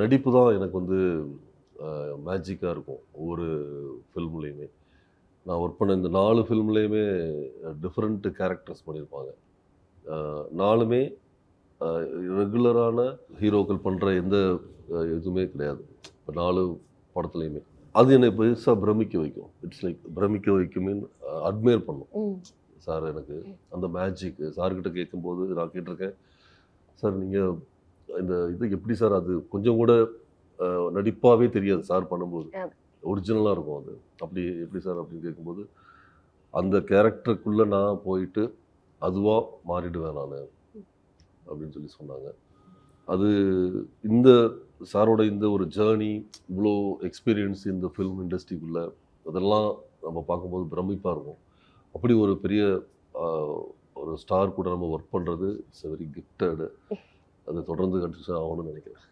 நடிப்பு தான் எனக்கு வந்து மேஜிக்காக இருக்கும் ஒவ்வொரு ஃபில்ம்லேயுமே நான் ஒர்க் பண்ண இந்த நாலு ஃபில்ம்லேயுமே டிஃப்ரெண்ட்டு கேரக்டர்ஸ் பண்ணியிருப்பாங்க நாலுமே ரெகுலரான ஹீரோக்கள் பண்ணுற எந்த இதுவுமே கிடையாது இப்போ நாலு படத்துலையுமே அது என்னை பெருசாக பிரமிக்க வைக்கும் இட்ஸ் லைக் பிரமிக்க வைக்குமின் அட்மையர் பண்ணும் சார் எனக்கு அந்த மேஜிக் சார்கிட்ட கேட்கும்போது நான் கேட்டிருக்கேன் சார் நீங்கள் இந்த இது எப்படி சார் அது கொஞ்சம் கூட நடிப்பாகவே தெரியாது சார் பண்ணும்போது ஒரிஜினலாக இருக்கும் அது அப்படி எப்படி சார் அப்படின்னு கேட்கும்போது அந்த கேரக்டருக்குள்ளே நான் போயிட்டு அதுவாக மாறிடுவேன் நான் அப்படின்னு சொல்லி சொன்னாங்க அது இந்த சாரோட இந்த ஒரு ஜேர்னி இவ்வளோ எக்ஸ்பீரியன்ஸ் இந்த ஃபிலிம் இண்டஸ்ட்ரிக்குள்ளே அதெல்லாம் நம்ம பார்க்கும்போது பிரமிப்பாக இருக்கும் அப்படி ஒரு பெரிய ஒரு ஸ்டார் கூட நம்ம ஒர்க் பண்ணுறது இட்ஸ் வெரி கிஃப்டடு அது தொடர்ந்து கண்டினியூஸ் ஆகணும்னு நினைக்கிறேன்